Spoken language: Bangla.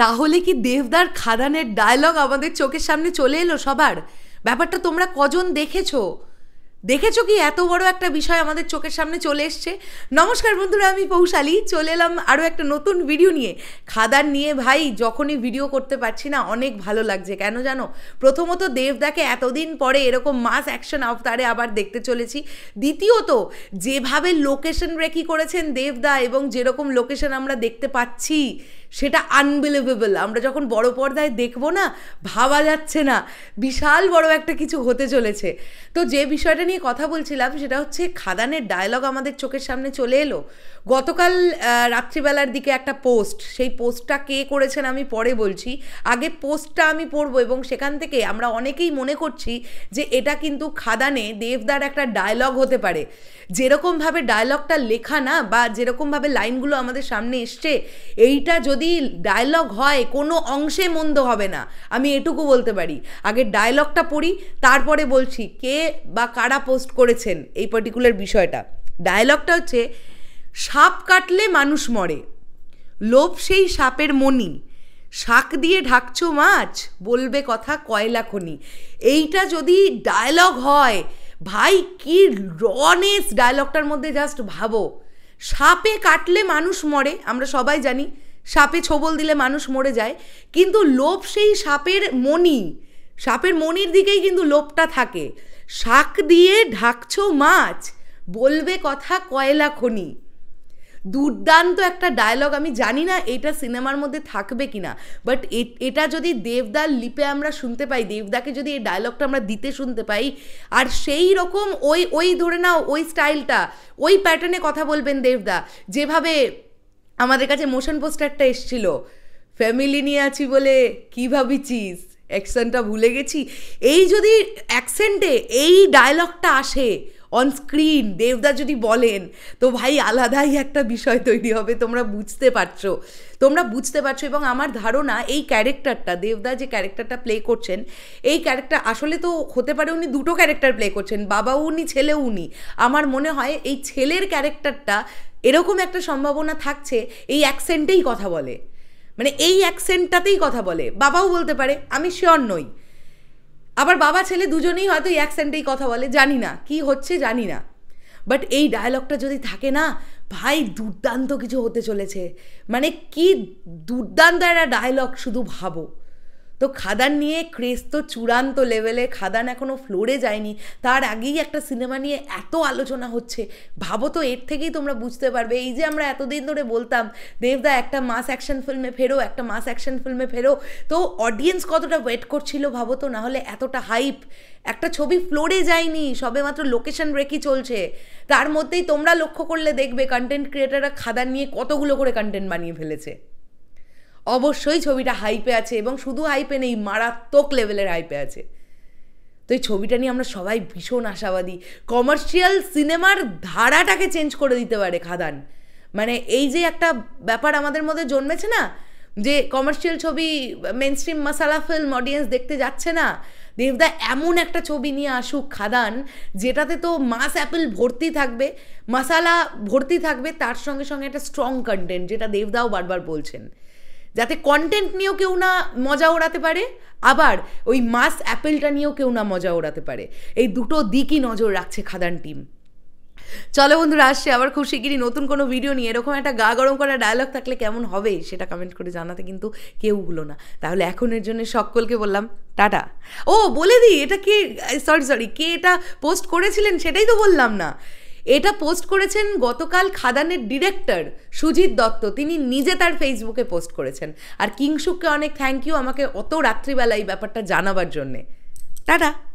তাহলে কি দেবদার খাদানের ডায়লগ আমাদের চোখের সামনে চলে এলো সবার ব্যাপারটা তোমরা কজন দেখেছো দেখেছো কি এত বড় একটা বিষয় আমাদের চোখের সামনে চলে এসছে নমস্কার বন্ধুরা আমি পৌশালি চলে এলাম আরও একটা নতুন ভিডিও নিয়ে খাদার নিয়ে ভাই যখনই ভিডিও করতে পারছি না অনেক ভালো লাগছে কেন জানো প্রথমত দেবদাকে এতদিন পরে এরকম মাস অ্যাকশন আবতারে আবার দেখতে চলেছি দ্বিতীয়ত যেভাবে লোকেশন রেকি করেছেন দেবদা এবং যেরকম লোকেশন আমরা দেখতে পাচ্ছি সেটা আনবিলিভেবল আমরা যখন বড় পর্দায় দেখব না ভাবা যাচ্ছে না বিশাল বড় একটা কিছু হতে চলেছে তো যে বিষয়টা নিয়ে কথা বলছিলাম সেটা হচ্ছে খাদানের ডায়লগ আমাদের চোখের সামনে চলে এলো গতকাল রাত্রিবেলার দিকে একটা পোস্ট সেই পোস্টটা কে করেছেন আমি পরে বলছি আগে পোস্টটা আমি পড়ব এবং সেখান থেকে আমরা অনেকেই মনে করছি যে এটা কিন্তু খাদানে দেবদার একটা ডায়লগ হতে পারে যেরকমভাবে ডায়লগটা লেখা না বা যেরকমভাবে লাইনগুলো আমাদের সামনে এসছে এইটা যদি যদি ডায়লগ হয় কোনো অংশে মন্দ হবে না আমি এটুকু বলতে পারি আগে ডায়লগটা পড়ি তারপরে বলছি কে বা কারা পোস্ট করেছেন এই পার্টিকুলার বিষয়টা ডায়লগটা হচ্ছে সাপ কাটলে মানুষ মরে লোভ সেই সাপের মনি শাক দিয়ে ঢাকছো মাছ বলবে কথা কয়লা খনি এইটা যদি ডায়লগ হয় ভাই কি রনেস ডায়লগটার মধ্যে জাস্ট ভাবো সাপে কাটলে মানুষ মরে আমরা সবাই জানি সাপে ছোবল দিলে মানুষ মরে যায় কিন্তু লোভ সেই সাপের মনি সাপের মনির দিকেই কিন্তু লোভটা থাকে শাক দিয়ে ঢাকছো মাছ বলবে কথা কয়লা খনি দুর্দান্ত একটা ডায়লগ আমি জানি না এটা সিনেমার মধ্যে থাকবে কি না বাট এটা যদি দেবদার লিপে আমরা শুনতে পাই দেবদাকে যদি এই ডায়লগটা আমরা দিতে শুনতে পাই আর সেই রকম ওই ওই ধরে নাও ওই স্টাইলটা ওই প্যাটার্নে কথা বলবেন দেবদা যেভাবে আমাদের কাছে মোশন পোস্টারটা এসছিল ফ্যামিলি নিয়ে আছি বলে কী ভাবিছিস অ্যাকশনটা ভুলে গেছি এই যদি অ্যাকসেন্টে এই ডায়লগটা আসে অন স্ক্রিন দেবদা যদি বলেন তো ভাই আলাদাই একটা বিষয় তৈরি হবে তোমরা বুঝতে পারছো তোমরা বুঝতে পারছো এবং আমার ধারণা এই ক্যারেক্টারটা দেবদা যে ক্যারেক্টারটা প্লে করছেন এই ক্যারেক্টার আসলে তো হতে পারে উনি দুটো ক্যারেক্টার প্লে করছেন বাবাও উনি ছেলেও উনি আমার মনে হয় এই ছেলের ক্যারেক্টারটা এরকম একটা সম্ভাবনা থাকছে এই অ্যাকসেন্টেই কথা বলে মানে এই অ্যাকসেন্টটাতেই কথা বলে বাবাও বলতে পারে আমি শিওর নই আবার বাবা ছেলে দুজনেই হয়তো এই অ্যাকসেন্টেই কথা বলে জানি না কি হচ্ছে জানি না বাট এই ডায়লগটা যদি থাকে না ভাই দুর্দান্ত কিছু হতে চলেছে মানে কি দুর্দান্ত একটা ডায়লগ শুধু ভাবো তো খাদান নিয়ে ক্রেজ তো চূড়ান্ত লেভেলে খাদান এখনও ফ্লোরে যায়নি তার আগেই একটা সিনেমা নিয়ে এত আলোচনা হচ্ছে ভাবো তো এর থেকেই তোমরা বুঝতে পারবে এই যে আমরা এতদিন ধরে বলতাম দেবদা একটা মাস অ্যাকশন ফিল্মে ফেরো একটা মাস অ্যাকশন ফিল্মে ফেরো তো অডিয়েন্স কতটা ওয়েট করছিল ভাবো তো নাহলে এতটা হাইপ একটা ছবি ফ্লোরে যায়নি সবে মাত্র লোকেশন রেখি চলছে তার মধ্যেই তোমরা লক্ষ্য করলে দেখবে কন্টেন্ট ক্রিয়েটাররা খাদান নিয়ে কতগুলো করে কন্টেন্ট বানিয়ে ফেলেছে অবশ্যই ছবিটা হাইপে আছে এবং শুধু হাইপে নেই মারাত্মক লেভেলের হাইপে আছে তো এই ছবিটা নিয়ে আমরা সবাই ভীষণ আশাবাদী কমার্শিয়াল সিনেমার ধারাটাকে চেঞ্জ করে দিতে পারে খাদান মানে এই যে একটা ব্যাপার আমাদের মধ্যে জন্মেছে না যে কমার্শিয়াল ছবি mainstream masala film audience দেখতে যাচ্ছে না দেবদা এমন একটা ছবি নিয়ে আসুক খাদান যেটাতে তো মাস অ্যাপেল ভর্তি থাকবে মশালা ভর্তি থাকবে তার সঙ্গে সঙ্গে একটা স্ট্রং কন্টেন্ট যেটা দেবদাও বারবার বলছেন যাতে কন্টেন্ট নিয়েও কেউ না মজা ওড়াতে পারে আবার ওই মাস অ্যাপেলটা নিয়েও কেউ না মজা ওড়াতে পারে এই দুটো দিকই নজর রাখছে খাদান টিম চলো বন্ধুরা আসছে আবার খুব শিগগিরই নতুন কোনো ভিডিও নিয়ে এরকম একটা গা গরম করা ডায়লগ থাকলে কেমন হবে সেটা কমেন্ট করে জানাতে কিন্তু কেউ ভুলো না তাহলে এখনের জন্য সকলকে বললাম টাটা ও বলে দিই এটা কে সরি সরি কে এটা পোস্ট করেছিলেন সেটাই তো বললাম না এটা পোস্ট করেছেন গতকাল খাদানের ডিরেক্টর সুজিত দত্ত তিনি নিজে তার ফেসবুকে পোস্ট করেছেন আর কিংসুককে অনেক থ্যাংক ইউ আমাকে অত রাত্রিবেলা এই ব্যাপারটা জানাবার জন্যে টাটা